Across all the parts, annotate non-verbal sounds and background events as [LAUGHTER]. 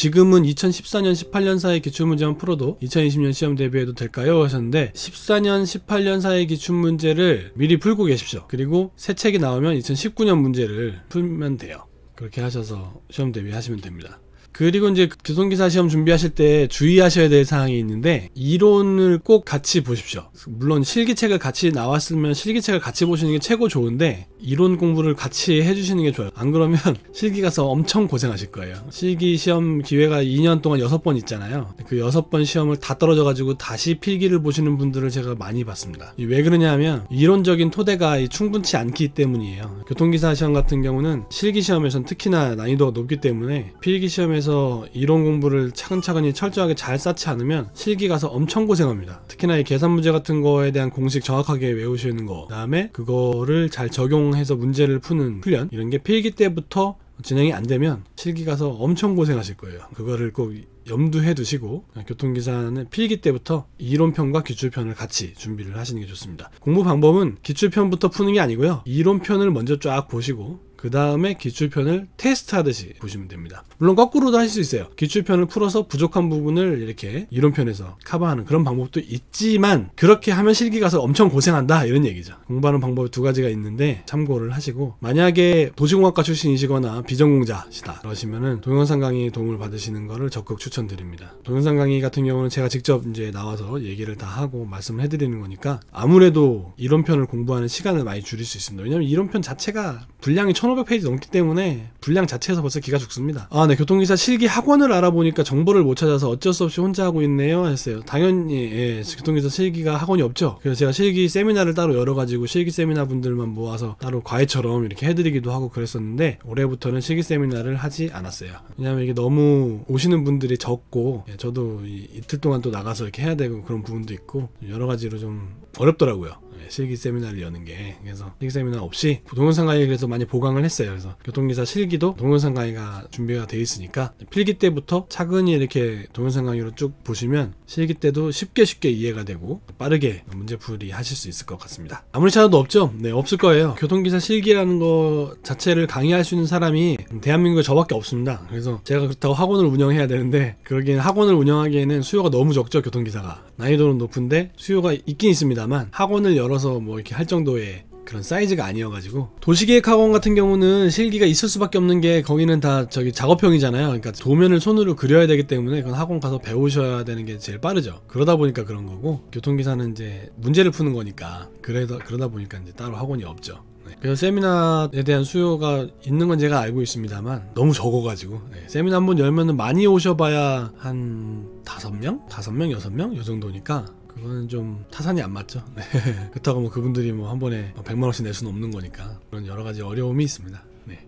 지금은 2014년 18년 사이 기출문제만 풀어도 2020년 시험 대비해도 될까요? 하셨는데 14년 18년 사이 기출문제를 미리 풀고 계십시오 그리고 새 책이 나오면 2019년 문제를 풀면 돼요 그렇게 하셔서 시험 대비하시면 됩니다 그리고 이제 교통기사 시험 준비하실 때 주의하셔야 될 사항이 있는데 이론을 꼭 같이 보십시오. 물론 실기책을 같이 나왔으면 실기책을 같이 보시는 게 최고 좋은데 이론 공부를 같이 해주시는 게 좋아요. 안 그러면 [LAUGHS] 실기 가서 엄청 고생하실 거예요. 실기 시험 기회가 2년 동안 6번 있잖아요. 그 6번 시험을 다 떨어져가지고 다시 필기를 보시는 분들을 제가 많이 봤습니다. 왜 그러냐 하면 이론적인 토대가 충분치 않기 때문이에요. 교통기사 시험 같은 경우는 실기 시험에선 특히나 난이도가 높기 때문에 필기 시험에 그래서 이론 공부를 차근차근히 철저하게 잘 쌓지 않으면 실기 가서 엄청 고생합니다. 특히나 이 계산 문제 같은 거에 대한 공식 정확하게 외우시는 거, 그다음에 그거를 잘 적용해서 문제를 푸는 훈련 이런 게 필기 때부터 진행이 안 되면 실기 가서 엄청 고생하실 거예요. 그거를 꼭 염두해 두시고 교통기사는 필기 때부터 이론편과 기출편을 같이 준비를 하시는 게 좋습니다. 공부 방법은 기출편부터 푸는 게 아니고요. 이론편을 먼저 쫙 보시고 그 다음에 기출편을 테스트하듯이 보시면 됩니다. 물론 거꾸로도 하실 수 있어요. 기출편을 풀어서 부족한 부분을 이렇게 이론편에서 커버하는 그런 방법도 있지만 그렇게 하면 실기 가서 엄청 고생한다 이런 얘기죠. 공부하는 방법이 두 가지가 있는데 참고를 하시고 만약에 도시공학과 출신이시거나 비전공자시다 그러시면은 동영상 강의 도움을 받으시는 것을 적극 추천드립니다. 동영상 강의 같은 경우는 제가 직접 이제 나와서 얘기를 다 하고 말씀을 해드리는 거니까 아무래도 이론편을 공부하는 시간을 많이 줄일 수 있습니다. 왜냐하면 이론편 자체가 분량이 천 1500페이지 넘기 때문에 분량 자체에서 벌써 기가 죽습니다. 아, 네. 교통기사 실기 학원을 알아보니까 정보를 못 찾아서 어쩔 수 없이 혼자 하고 있네요. 했어요. 당연히, 예, 교통기사 실기가 학원이 없죠. 그래서 제가 실기 세미나를 따로 열어가지고 실기 세미나 분들만 모아서 따로 과외처럼 이렇게 해드리기도 하고 그랬었는데 올해부터는 실기 세미나를 하지 않았어요. 왜냐면 이게 너무 오시는 분들이 적고 예, 저도 이, 이틀 동안 또 나가서 이렇게 해야 되고 그런 부분도 있고 여러 가지로 좀 어렵더라고요. 예, 실기 세미나를 여는 게 그래서 실기 세미나 없이 동영상 강의 그래서 많이 보강을 했어요. 그래서 교통기사 실기도 동영상 강의가 준비가 돼 있으니까 필기 때부터 차근히 이렇게 동영상 강의로 쭉 보시면 실기 때도 쉽게 쉽게 이해가 되고 빠르게 문제풀이 하실 수 있을 것 같습니다. 아무리 찾아도 없죠? 네, 없을 거예요. 교통기사 실기라는 거 자체를 강의할 수 있는 사람이 대한민국에 저밖에 없습니다. 그래서 제가 그렇다고 학원을 운영해야 되는데 그러기엔 학원을 운영하기에는 수요가 너무 적죠, 교통기사가. 난이도는 높은데 수요가 있긴 있습니다만 학원을 여러 열어서 뭐 이렇게 할 정도의 그런 사이즈가 아니어가지고 도시계획 학원 같은 경우는 실기가 있을 수밖에 없는 게 거기는 다 저기 작업형이잖아요 그러니까 도면을 손으로 그려야 되기 때문에 그건 학원 가서 배우셔야 되는 게 제일 빠르죠 그러다 보니까 그런 거고 교통기사는 이제 문제를 푸는 거니까 그래도 그러다 보니까 이제 따로 학원이 없죠 네. 그래서 세미나에 대한 수요가 있는 건 제가 알고 있습니다만 너무 적어가지고 네. 세미나 한번 열면은 많이 오셔봐야 한5명5명6명요 정도니까 그거는 좀 타산이 안 맞죠. 네. [LAUGHS] 그렇다고 뭐 그분들이 뭐 한 번에 100만 뭐 원씩 낼 수는 없는 거니까 그런 여러 가지 어려움이 있습니다. 네.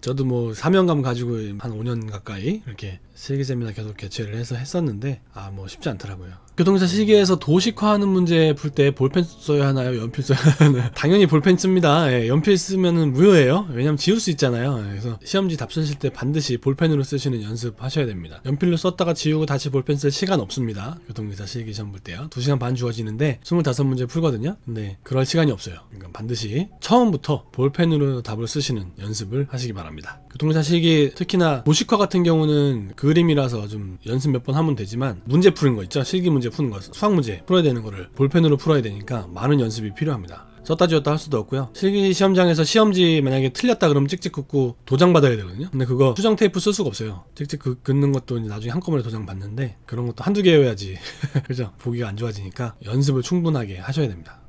저도 뭐 사명감 가지고 한 5년 가까이 이렇게 세기 세미나 계속 개최를 해서 했었는데 아 뭐 쉽지 않더라고요. 교통사 시기에서 도식화하는 문제 풀 때 볼펜 써야 하나요? 연필 써야 하나요? [LAUGHS] 당연히 볼펜 씁니다. 예, 연필 쓰면은 무효예요. 왜냐면 지울 수 있잖아요. 예, 그래서 시험지 답 쓰실 때 반드시 볼펜으로 쓰시는 연습하셔야 됩니다. 연필로 썼다가 지우고 다시 볼펜 쓸 시간 없습니다. 교통사시기 시험 볼 때요. 2시간 반 주어지는데 25문제 풀거든요. 근데 그럴 시간이 없어요. 그러니까 반드시 처음부터 볼펜으로 답을 쓰시는 연습을 하시기 바랍니다. 교통사시기 특히나 도식화 같은 경우는 그림이라서 좀 연습 몇 번 하면 되지만 문제 푸는 거 있죠. 실기 문제 푸는 것, 수학 문제 풀어야 되는 것을 볼펜으로 풀어야 되니까 많은 연습이 필요합니다. 썼다 지웠다 할 수도 없고요 실기 시험장에서 시험지 만약에 틀렸다 그러면 찍찍 긋고 도장 받아야 되거든요 근데 그거 수정 테이프 쓸 수가 없어요 찍찍 긋는 것도 나중에 한꺼번에 도장 받는데 그런 것도 한두 개여야지 [LAUGHS] 그죠 보기가 안 좋아지니까 연습을 충분하게 하셔야 됩니다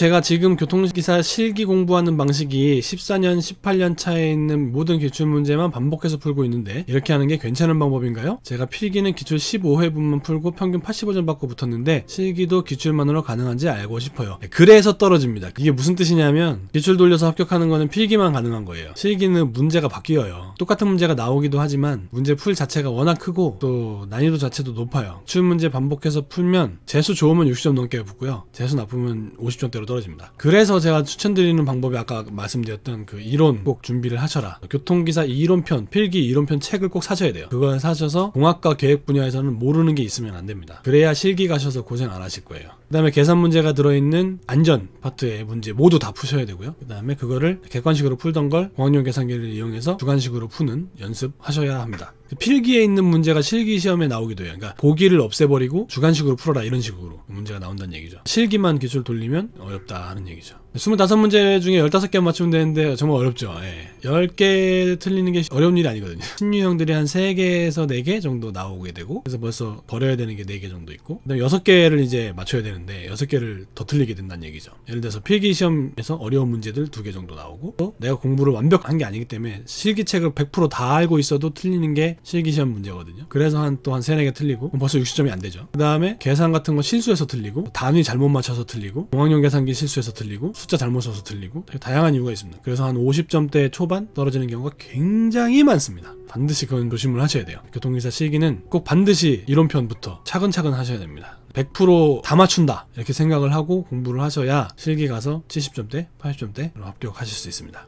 제가 지금 교통기사 실기 공부하는 방식이 14년, 18년 차에 있는 모든 기출 문제만 반복해서 풀고 있는데 이렇게 하는 게 괜찮은 방법인가요? 제가 필기는 기출 15회분만 풀고 평균 85점 받고 붙었는데 실기도 기출만으로 가능한지 알고 싶어요. 네, 그래서 떨어집니다. 이게 무슨 뜻이냐면 기출 돌려서 합격하는 거는 필기만 가능한 거예요. 실기는 문제가 바뀌어요. 똑같은 문제가 나오기도 하지만 문제 풀 자체가 워낙 크고 또 난이도 자체도 높아요. 기출 문제 반복해서 풀면 재수 좋으면 60점 넘게 붙고요. 재수 나쁘면 50점대로 떨어집니다. 그래서 제가 추천드리는 방법이 아까 말씀드렸던 그 이론 꼭 준비를 하셔라. 교통기사 이론편, 필기 이론편 책을 꼭 사셔야 돼요. 그걸 사셔서 공학과 계획 분야에서는 모르는 게 있으면 안 됩니다. 그래야 실기 가셔서 고생 안 하실 거예요. 그 다음에 계산 문제가 들어있는 안전 파트의 문제 모두 다 푸셔야 되고요. 그 다음에 그거를 객관식으로 풀던 걸 공학용 계산기를 이용해서 주관식으로 푸는 연습하셔야 합니다. 필기에 있는 문제가 실기 시험에 나오기도 해요. 그러니까 보기를 없애버리고 주관식으로 풀어라 이런 식으로 문제가 나온다는 얘기죠. 실기만 기출 돌리면 어렵다 하는 얘기죠. 25문제 중에 15개 맞추면 되는데 정말 어렵죠. 예. 10개 틀리는 게 어려운 일이 아니거든요. 신유형들이 한 3개에서 4개 정도 나오게 되고 그래서 벌써 버려야 되는 게 4개 정도 있고 그다음에 6개를 이제 맞춰야 되는 되는데 6개를 더 틀리게 된다는 얘기죠 예를 들어서 필기시험에서 어려운 문제들 2개 정도 나오고 또 내가 공부를 완벽한 게 아니기 때문에 실기책을 100%다 알고 있어도 틀리는 게 실기시험 문제거든요 그래서 한 또한 3, 4개 틀리고 벌써 60점이 안 되죠 그 다음에 계산 같은 거 실수해서 틀리고 단위 잘못 맞춰서 틀리고 공학용 계산기 실수해서 틀리고 숫자 잘못 써서 틀리고 다양한 이유가 있습니다 그래서 한 50점대 초반 떨어지는 경우가 굉장히 많습니다 반드시 그건 조심을 하셔야 돼요 교통기사 실기는 꼭 반드시 이론편부터 차근차근 하셔야 됩니다 100%다 맞춘다 이렇게 생각을 하고 공부를 하셔야 실기 가서 70점대 8 0점대 합격하실 수 있습니다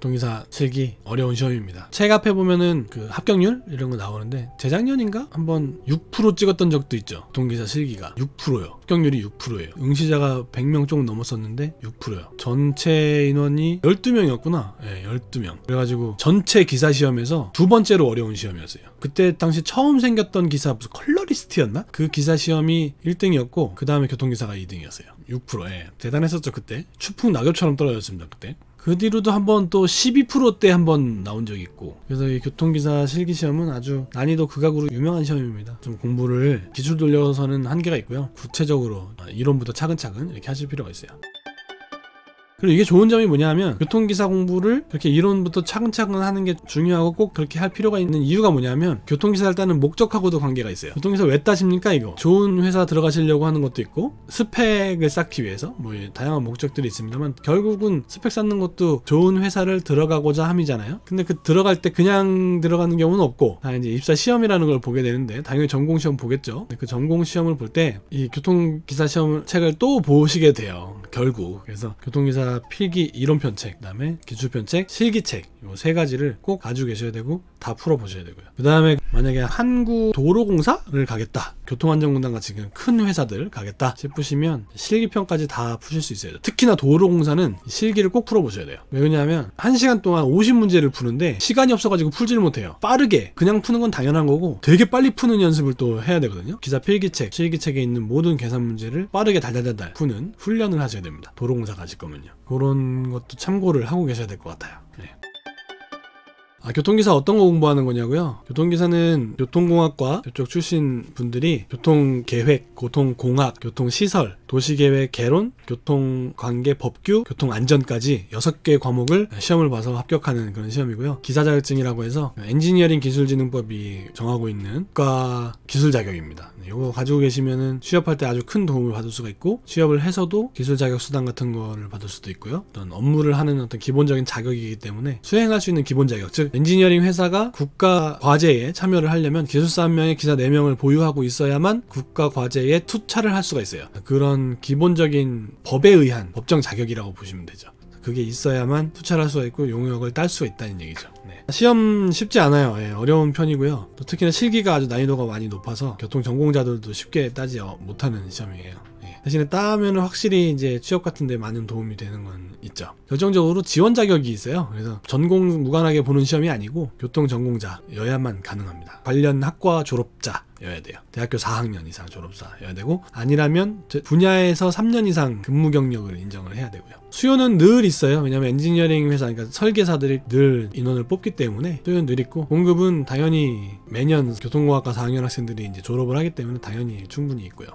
동기사 쓰기 어려운 시험입니다. 책 앞에 보면은 그 합격률 이런 거 나오는데 재작년인가 한번 6% 찍었던 적도 있죠. 동기사 실기가 6%요. 합격률이 6%예요. 응시자가 100명 조금 넘었었는데 6%요. 전체 인원이 12명이었구나. 예, 네, 12명. 그래가지고 전체 기사 시험에서 두 번째로 어려운 시험이었어요. 그때 당시 처음 생겼던 기사 무슨 컬러리스트였나? 그 기사 시험이 1등이었고 그 다음에 교통기사가 2등이었어요. 6%에 예, 대단했었죠 그때. 추풍 낙엽처럼 떨어졌습니다 그때. 그 뒤로도 한번 또 12%대 한번 나온 적이 있고 그래서 이 교통기사 실기시험은 아주 난이도 극악으로 유명한 시험입니다 좀 공부를 기출 돌려서는 한계가 있고요 구체적으로 아, 이론부터 차근차근 이렇게 하실 필요가 있어요 그리고 이게 좋은 점이 뭐냐 하면 교통기사 공부를 그렇게 이론부터 차근차근 하는 게 중요하고 꼭 그렇게 할 필요가 있는 이유가 뭐냐면 교통기사를 따는 목적하고도 관계가 있어요 교통기사 왜 따십니까 이거 좋은 회사 들어가시려고 하는 것도 있고 스펙을 쌓기 위해서 뭐 다양한 목적들이 있습니다만 결국은 스펙 쌓는 것도 좋은 회사를 들어가고자 함이잖아요 근데 그 들어갈 때 그냥 들어가는 경우는 없고 다 이제 입사 시험이라는 걸 보게 되는데 당연히 전공 시험 보겠죠 그 전공 시험을 볼 때 이 교통기사 시험 책을 또 보시게 돼요 결국 그래서 교통기사 필기 이론편책, 그다음에 기출편책, 실기책 이 세 가지를 꼭 가지고 계셔야 되고 다 풀어보셔야 되고요. 그다음에 만약에 한국 도로공사를 가겠다 교통안전공단 과 지금 큰 회사들 가겠다 싶으시면 실기편까지 다 푸실 수 있어요. 특히나 도로공사는 실기를 꼭 풀어보셔야 돼요. 왜냐하면 1시간 동안 50문제를 푸는데 시간이 없어가지고 풀지를 못해요. 빠르게 그냥 푸는 건 당연한 거고 되게 빨리 푸는 연습을 또 해야 되거든요. 기사 필기책, 실기책에 있는 모든 계산 문제를 빠르게 달달달달 푸는 훈련을 하셔야 됩니다. 도로공사 가실 거면요. 그런 것도 참고를 하고 계셔야 될 것 같아요. 네. 아, 교통기사 어떤 거 공부하는 거냐고요? 교통기사는 교통공학과 이쪽 출신 분들이 교통계획, 교통공학, 교통시설, 도시계획, 개론, 교통관계, 법규, 교통안전까지 6개 과목을 시험을 봐서 합격하는 그런 시험이고요. 기사 자격증이라고 해서 엔지니어링 기술진흥법이 정하고 있는 국가 기술 자격입니다. 이거 네, 가지고 계시면은 취업할 때 아주 큰 도움을 받을 수가 있고 취업을 해서도 기술 자격 수당 같은 거를 받을 수도 있고요. 어떤 업무를 하는 어떤 기본적인 자격이기 때문에 수행할 수 있는 기본 자격 즉 엔지니어링 회사가 국가 과제에 참여를 하려면 기술사 한 명의 기사 4명을 보유하고 있어야만 국가 과제에 투차를 할 수가 있어요. 그런 기본적인 법에 의한 법정 자격이라고 보시면 되죠. 그게 있어야만 투차를할 수가 있고 용역을 딸 수가 있다는 얘기죠. 네. 시험 쉽지 않아요. 예, 어려운 편이고요. 특히나 실기가 아주 난이도가 많이 높아서 교통 전공자들도 쉽게 따지 못하는 시험이에요. 대신에 따면 확실히 이제 취업 같은데 많은 도움이 되는 건 있죠. 결정적으로 지원 자격이 있어요. 그래서 전공 무관하게 보는 시험이 아니고 교통 전공자여야만 가능합니다. 관련 학과 졸업자 여야 돼요. 대학교 4학년 이상 졸업사여야 되고 아니라면 분야에서 3년 이상 근무 경력을 인정을 해야 되고요. 수요는 늘 있어요. 왜냐하면 엔지니어링 회사, 그러니까 설계사들이 늘 인원을 뽑기 때문에 수요는 늘 있고 공급은 당연히 매년 교통공학과 4학년 학생들이 이제 졸업을 하기 때문에 당연히 충분히 있고요.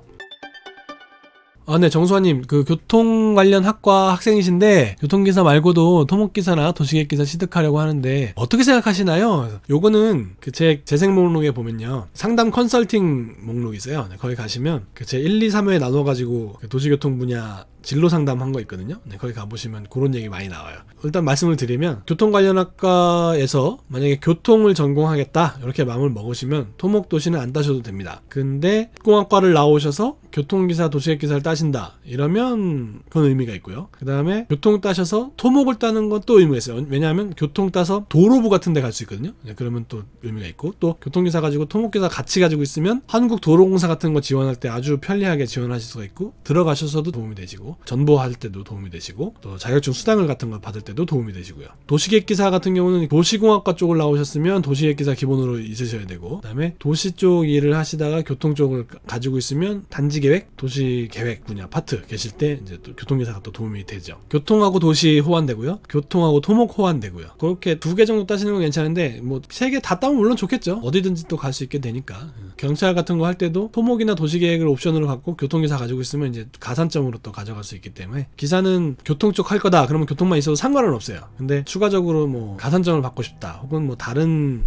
아, 네, 정수아님, 그 교통 관련 학과 학생이신데 교통기사 말고도 토목기사나 도시계기사 취득하려고 하는데 어떻게 생각하시나요? 요거는 그 제 재생 목록에 보면요, 상담 컨설팅 목록이 있어요. 거기 가시면 그 제 1, 2, 3회 나눠가지고 그 도시교통 분야 진로 상담한 거 있거든요. 네, 거기 가보시면 그런 얘기 많이 나와요. 일단 말씀을 드리면 교통 관련 학과에서 만약에 교통을 전공하겠다 이렇게 마음을 먹으시면 토목 도시는 안 따셔도 됩니다. 근데 공학과를 나오셔서 교통기사 도시계획기사를 따신다 이러면 그건 의미가 있고요. 그 다음에 교통 따셔서 토목을 따는 건 또 의미가 있어요. 왜냐하면 교통 따서 도로부 같은 데 갈 수 있거든요. 네, 그러면 또 의미가 있고 또 교통기사 가지고 토목기사 같이 가지고 있으면 한국도로공사 같은 거 지원할 때 아주 편리하게 지원하실 수가 있고 들어가셔서도 도움이 되시고 전보할 때도 도움이 되시고 또 자격증 수당을 같은 걸 받을 때도 도움이 되시고요. 도시객기사 같은 경우는 도시공학과 쪽을 나오셨으면 도시객기사 기본으로 있으셔야 되고 그다음에 도시 쪽 일을 하시다가 교통 쪽을 가지고 있으면 단지계획, 도시계획 분야 파트 계실 때 이제 또 교통기사가 또 도움이 되죠. 교통하고 도시 호환되고요. 교통하고 토목 호환되고요. 그렇게 두 개 정도 따시는 건 괜찮은데 뭐 세 개 다 따면 물론 좋겠죠. 어디든지 또 갈 수 있게 되니까 예. 경찰 같은 거 할 때도 토목이나 도시계획을 옵션으로 갖고 교통기사 가지고 있으면 이제 가산점으로 또 가져가. 나갈 수 있기 때문에 기사는 교통 쪽 할 거다 그러면 교통만 있어도 상관은 없어요. 근데 추가적으로 뭐 가산점을 받고 싶다 혹은 뭐 다른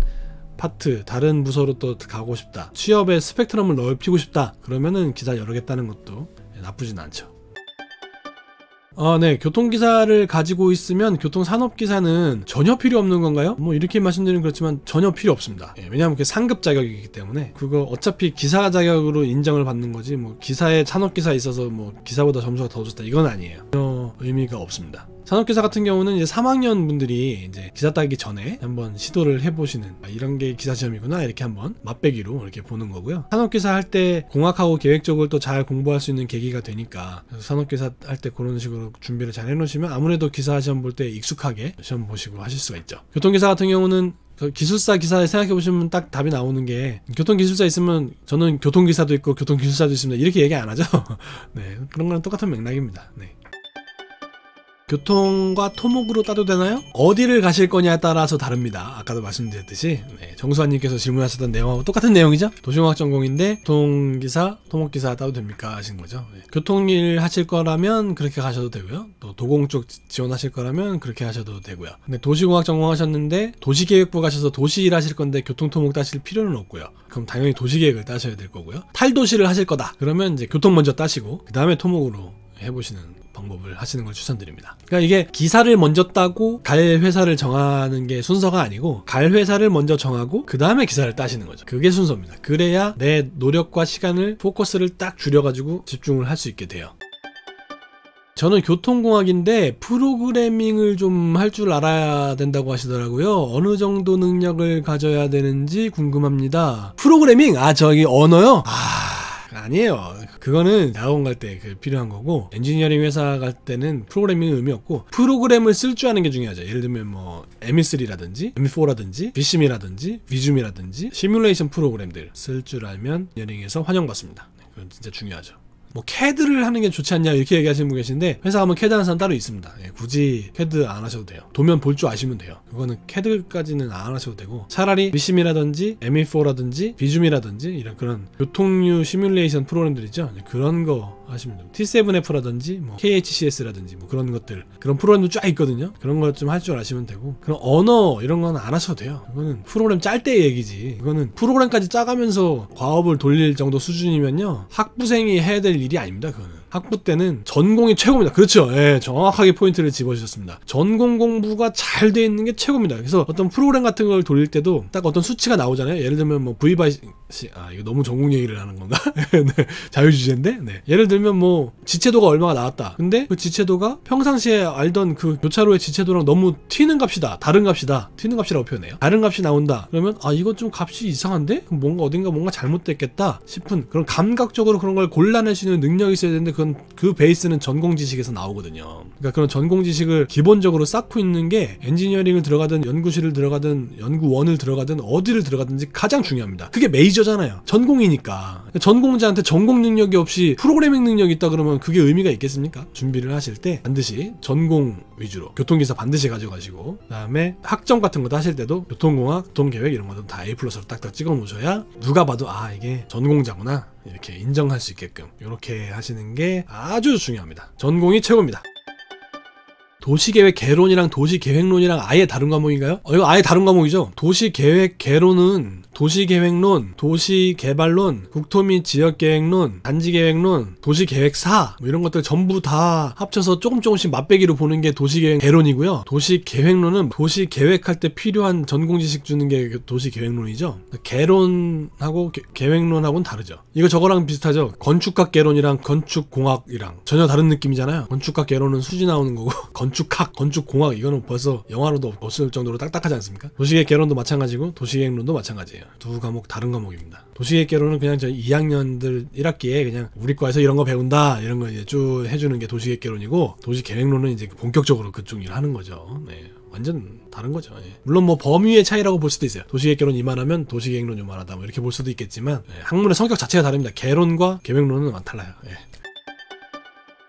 파트 다른 부서로 또 가고 싶다 취업의 스펙트럼을 넓히고 싶다 그러면은 기사 열어겠다는 것도 나쁘진 않죠. 아, 네. 교통기사를 가지고 있으면 교통산업기사는 전혀 필요 없는 건가요? 뭐 이렇게 말씀드리면 그렇지만 전혀 필요 없습니다. 예, 왜냐하면 그게 상급 자격이기 때문에 그거 어차피 기사 자격으로 인정을 받는 거지 뭐 기사에 산업기사에 있어서 뭐 기사보다 점수가 더 좋다 이건 아니에요. 전혀 의미가 없습니다. 산업기사 같은 경우는 이제 3학년 분들이 이제 기사 따기 전에 한번 시도를 해보시는 아, 이런 게 기사 시험이구나 이렇게 한번 맛배기로 이렇게 보는 거고요. 산업기사 할 때 공학하고 계획적으로 또 잘 공부할 수 있는 계기가 되니까 그래서 산업기사 할 때 그런 식으로 준비를 잘 해놓으시면 아무래도 기사 시험 볼 때 익숙하게 시험 보시고 하실 수가 있죠. 교통기사 같은 경우는 그 기술사 기사에 생각해 보시면 딱 답이 나오는 게 교통 기술사 있으면 저는 교통 기사도 있고 교통 기술사도 있습니다 이렇게 얘기 안 하죠. [LAUGHS] 네 그런 거랑 똑같은 맥락입니다. 네. 교통과 토목으로 따도 되나요? 어디를 가실 거냐에 따라서 다릅니다. 아까도 말씀드렸듯이 네, 정수환님께서 질문하셨던 내용하고 똑같은 내용이죠. 도시공학 전공인데 교통기사, 토목기사 따도 됩니까? 하신 거죠. 네. 교통일 하실 거라면 그렇게 가셔도 되고요. 또 도공 쪽 지원하실 거라면 그렇게 하셔도 되고요. 근데 도시공학 전공하셨는데 도시계획부 가셔서 도시일 하실 건데 교통토목 따실 필요는 없고요. 그럼 당연히 도시계획을 따셔야 될 거고요. 탈도시를 하실 거다. 그러면 이제 교통 먼저 따시고 그 다음에 토목으로 해보시는 방법을 하시는 걸 추천드립니다. 그러니까 이게 기사를 먼저 따고 갈 회사를 정하는 게 순서가 아니고 갈 회사를 먼저 정하고 그 다음에 기사를 따시는 거죠. 그게 순서입니다. 그래야 내 노력과 시간을 포커스를 딱 줄여가지고 집중을 할 수 있게 돼요. 저는 교통공학인데 프로그래밍을 좀 할 줄 알아야 된다고 하시더라고요. 어느 정도 능력을 가져야 되는지 궁금합니다. 프로그래밍? 아, 저기 언어요? 아. 아니에요. 그거는 다운 갈때 그 필요한 거고 엔지니어링 회사 갈 때는 프로그래밍은 의미 없고 프로그램을 쓸 줄 아는 게 중요하죠. 예를 들면 뭐 M3라든지 M4라든지 비 m 이라든지 v 위 m 이라든지 시뮬레이션 프로그램들 쓸 줄 알면 엔지니어링에서 환영받습니다. 네, 그건 진짜 중요하죠. 뭐 캐드를 하는 게 좋지 않냐 이렇게 얘기하시는 분 계신데 회사 가면 캐드 하는 사람 따로 있습니다. 예, 굳이 캐드 안 하셔도 돼요. 도면 볼 줄 아시면 돼요. 그거는 캐드까지는 안 하셔도 되고 차라리 미심이라든지 ME4라든지 비줌이라든지 이런 그런 교통류 시뮬레이션 프로그램들 있죠. 그런 거 하시면 됩 T7F라든지 뭐 KHCS라든지 뭐 그런 것들 그런 프로그램도 쫙 있거든요. 그런 걸 좀 할 줄 아시면 되고 그런 언어 이런 건 안 하셔도 돼요. 이거는 프로그램 짤 때 얘기지. 이거는 프로그램까지 짜가면서 과업을 돌릴 정도 수준이면요 학부생이 해야 될 일이 아닙니다. 그거는. 학부 때는 전공이 최고입니다. 그렇죠. 예, 정확하게 포인트를 집어주셨습니다. 전공 공부가 잘 돼 있는 게 최고입니다. 그래서 어떤 프로그램 같은 걸 돌릴 때도 딱 어떤 수치가 나오잖아요. 예를 들면 뭐 v 바이 c 아 이거 너무 전공 얘기를 하는 건가? [LAUGHS] 네, 네, 자유주제인데. 네. 예를 들면 뭐 지체도가 얼마가 나왔다. 근데 그 지체도가 평상시에 알던 그 교차로의 지체도랑 너무 튀는 값이다. 다른 값이다. 튀는 값이라고 표현해요. 다른 값이 나온다. 그러면 아 이거 좀 값이 이상한데? 뭔가 어딘가 뭔가 잘못됐겠다 싶은 그런 감각적으로 그런 걸 골라낼 수 있는 능력이 있어야 되는데 그 그건 그 베이스는 전공 지식에서 나오거든요. 그러니까 그런 전공 지식을 기본적으로 쌓고 있는 게 엔지니어링을 들어가든 연구실을 들어가든 연구원을 들어가든 어디를 들어가든지 가장 중요합니다. 그게 메이저잖아요. 전공이니까. 전공자한테 전공 능력이 없이 프로그래밍 능력이 있다 그러면 그게 의미가 있겠습니까? 준비를 하실 때 반드시 전공 위주로 교통기사 반드시 가져가시고 그다음에 학점 같은 것도 하실 때도 교통공학, 교통계획 이런 것도 다 A 플러스로 딱딱 찍어 놓으셔야 누가 봐도 아 이게 전공자구나 이렇게 인정할 수 있게끔 이렇게 하시는 게 아주 중요합니다. 전공이 최고입니다. 도시계획 개론이랑 도시계획론이랑 아예 다른 과목인가요? 어, 이거 아예 다른 과목이죠? 도시계획 개론은 도시계획론, 도시개발론, 국토 및 지역계획론, 단지계획론, 도시계획사 뭐 이런 것들 전부 다 합쳐서 조금 조금씩 맛배기로 보는 게 도시계획 개론이고요. 도시계획론은 도시계획할 때 필요한 전공지식 주는 게 도시계획론이죠. 개론하고 개, 획론하고는 다르죠. 이거 저거랑 비슷하죠. 건축학 개론이랑 건축공학이랑 전혀 다른 느낌이잖아요. 건축학 개론은 수지 나오는 거고 [LAUGHS] 건축학, 건축공학 이거는 벌써 영화로도 없을 정도로 딱딱하지 않습니까? 도시계획 개론도 마찬가지고 도시계획론도 마찬가지예요. 두 과목 다른 과목입니다. 도시계획 개론은 그냥 저희 2학년들 1학기에 그냥 우리 과에서 이런 거 배운다 이런 거 이제 쭉 해주는 게 도시계획 개론이고 도시계획론은 이제 본격적으로 그쪽 일을 하는 거죠. 네. 완전 다른 거죠. 예. 물론 뭐 범위의 차이라고 볼 수도 있어요. 도시계획론 이만하면 도시계획론 이만하다 뭐 이렇게 볼 수도 있겠지만 예. 학문의 성격 자체가 다릅니다. 개론과 계획론은 완 달라요. 예.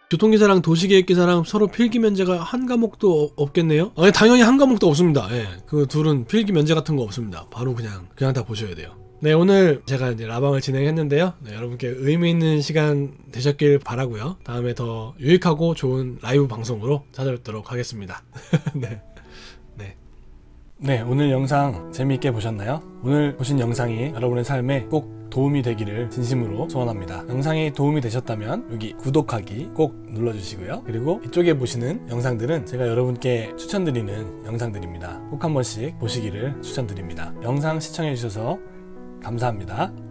교통기사랑 도시계획기사랑 서로 필기 면제가 한 과목도 없겠네요? 아니 당연히 한 과목도 없습니다 예, 그 둘은 필기 면제 같은 거 없습니다 바로 그냥 그냥 다 보셔야 돼요 네 오늘 제가 이제 라방을 진행했는데요 네, 여러분께 의미 있는 시간 되셨길 바라고요 다음에 더 유익하고 좋은 라이브 방송으로 찾아뵙도록 하겠습니다 [LAUGHS] 네. 네, 오늘 영상 재미있게 보셨나요? 오늘 보신 영상이 여러분의 삶에 꼭 도움이 되기를 진심으로 소원합니다. 영상이 도움이 되셨다면 여기 구독하기 꼭 눌러주시고요. 그리고 이쪽에 보시는 영상들은 제가 여러분께 추천드리는 영상들입니다. 꼭 한 번씩 보시기를 추천드립니다. 영상 시청해주셔서 감사합니다.